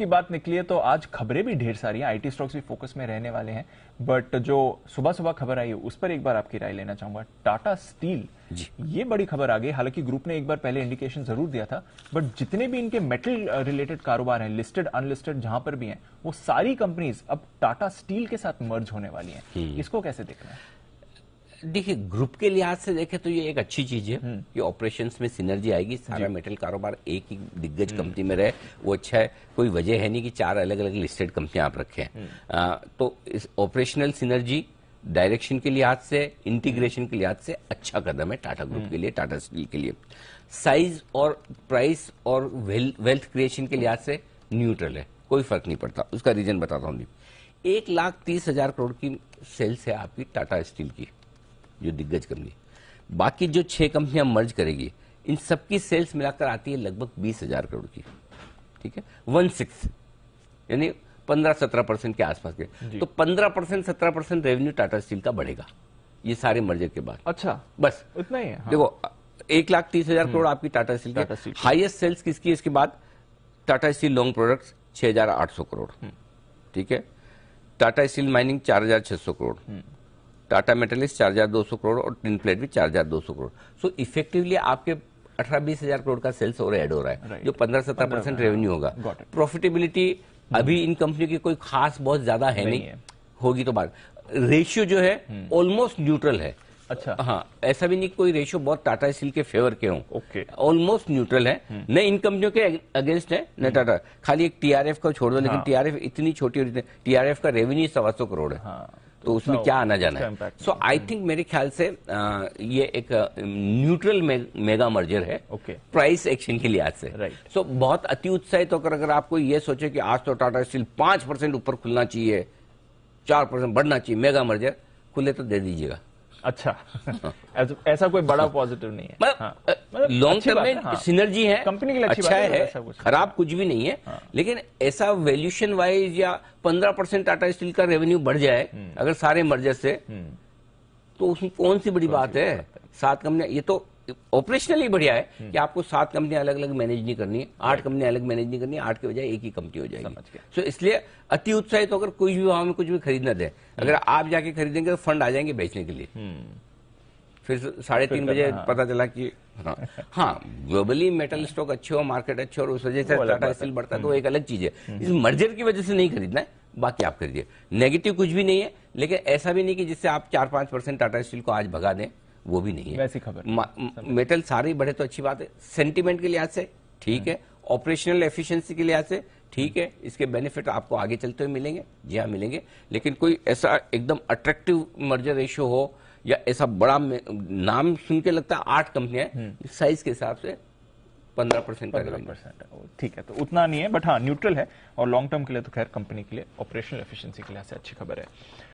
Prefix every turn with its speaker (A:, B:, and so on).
A: की बात निकली है तो आज खबरें भी ढेर सारी हैं आईटी स्टॉक्स भी फोकस में रहने वाले हैं बट जो सुबह सुबह खबर आई है उस पर एक बार आपकी राय लेना चाहूंगा टाटा स्टील ये बड़ी खबर आ गई हालांकि ग्रुप ने एक बार पहले इंडिकेशन जरूर दिया था बट जितने भी इनके मेटल रिलेटेड कारोबार हैं लिस्टेड अनलिस्टेड जहां पर भी हैं वो सारी कंपनीज अब टाटा स्टील के साथ मर्ज होने वाली हैं हम्म। इसको कैसे देखना है देखिए ग्रुप के लिहाज से देखें तो ये एक अच्छी चीज है हम्म। कि ऑपरेशंस में सिनर्जी आएगी सारा मेटल कारोबार एक ही दिग्गज हम्म। कंपनी में रहे वो अच्छा है कोई वजह है नहीं कि चार अलग अलग लिस्टेड कंपनियां आप रखे हैं हम्म। तो इस ऑपरेशनल सिनर्जी डायरेक्शन के लिहाज से इंटीग्रेशन के लिहाज से अच्छा कदम है टाटा ग्रुप के लिए टाटा स्टील के लिए साइज और प्राइस और वेल्थ क्रिएशन के लिहाज से न्यूट्रल है कोई फर्क नहीं पड़ता उसका रीजन बताता हूँ एक लाख तीस हजार करोड़ की सेल्स है आपकी टाटा स्टील की जो दिग्गज कंपनी बाकी जो छह कंपनियां मर्ज करेगी इन सबकी सेल्स मिलाकर आती है लगभग बीस हजार करोड़ की ठीक है वन सिक्स यानी पंद्रह सत्रह परसेंट के आसपास के तो पंद्रह परसेंट सत्रह परसेंट रेवेन्यू टाटा स्टील का बढ़ेगा ये सारे मर्जर के बाद अच्छा बस इतना ही है हाँ। देखो एक लाख तीस हजार करोड़ हम्म। आपकी Tata steel Tata steel sales किसकी इसके बाद टाटा स्टील लॉन्ग प्रोडक्ट्स छह हजार आठ सौ करोड़ हम्म। ठीक है टाटा स्टील माइनिंग चार हजार छह सौ करोड़ हम्म। टाटा मेटलिस चार हजार दो सौ करोड़ और टिन प्लेट भी चार हजार दो सौ करोड़ सो इफेक्टिवली आपके अठारह बीस हजार करोड़ का सेल्स और एड हो रहा है right. जो पंद्रह सत्रह परसेंट रेवेन्यू हाँ, होगा प्रॉफिटेबिलिटी अभी इन कंपनी की कोई खास बहुत ज्यादा है नहीं, नहीं होगी तो बात रेशियो जो है ऑलमोस्ट हम्म। न्यूट्रल है अच्छा हाँ ऐसा भी नहीं कोई रेशियो बहुत टाटा स्टील के फेवर के हों ओके ऑलमोस्ट न्यूट्रल है हम्म। न इन कंपनियों के अगेंस्ट है न टाटा हम्म। खाली एक टीआरएफ का छोड़ दो लेकिन टीआरएफ हाँ। इतनी छोटी टीआरएफ का रेवेन्यू सवा सौ करोड़ है हाँ। तो उसमें क्या आना जाना है सो आई थिंक मेरे ख्याल से आ, ये एक न्यूट्रल मे, मेगा मर्जर है प्राइस एक्शन के लिहाज से सो बहुत अति उत्साहित होकर अगर आपको ये सोचे कि आज तो टाटा स्टील पांच परसेंट ऊपर खुलना चाहिए चार परसेंट बढ़ना चाहिए मेगा मर्जर खुले तो दे दीजिएगा अच्छा ऐसा कोई बड़ा पॉजिटिव हाँ। नहीं है हाँ। लॉन्ग मतलब टर्म में सिनर्जी है कंपनी हाँ। के लिए अच्छा है खराब कुछ भी नहीं है लेकिन ऐसा वैल्यूशन वाइज या पंद्रह परसेंट टाटा स्टील का रेवेन्यू बढ़ जाए हम्म। अगर सारे मर्जर से हम्म। तो उसमें कौन सी बड़ी बात है सात कंपनियां ये तो ऑपरेशनली बढ़िया है हम्म। कि आपको सात कंपनियां अलग अलग मैनेज नहीं करनी है आठ कंपनियां अलग मैनेज नहीं करनी है आठ के बजाय एक ही कंपनी हो जाएगी सो इसलिए अति उत्साहित होकर कोई भी भाव में कुछ भी खरीदना दे हम्म। अगर आप जाके खरीदेंगे तो फंड आ जाएंगे बेचने के लिए हम्म। फिर साढ़े तीन बजे हाँ। पता चला कि हाँ हाँ ग्लोबली मेटल स्टॉक अच्छे हो मार्केट अच्छे और उस वजह से टाटा स्टील बढ़ता है तो एक अलग चीज है इस मर्जर की वजह से नहीं खरीदना है बाकी आप खरीदिए नेगेटिव कुछ भी नहीं है लेकिन ऐसा भी नहीं कि जिससे आप चार पांच परसेंट टाटा स्टील को आज भगा दें वो भी नहीं है वैसी खबर मेटल सारे बढ़े तो अच्छी बात है सेंटिमेंट के लिहाज से ठीक हाँ। है ऑपरेशनल एफिशिएंसी के लिहाज से ठीक है इसके बेनिफिट आपको आगे चलते हुए मिलेंगे जी हाँ मिलेंगे लेकिन कोई ऐसा एकदम अट्रैक्टिव मर्जर रेशियो हो या ऐसा बड़ा नाम सुन के लगता है आठ कंपनियां साइज हम्म। के हिसाब से पंद्रह परसेंट परसेंट ठीक है तो उतना नहीं है बट हाँ न्यूट्रल है और लॉन्ग टर्म के लिए तो खैर कंपनी के लिए ऑपरेशनल एफिशिएंसी के लिहाज से अच्छी खबर है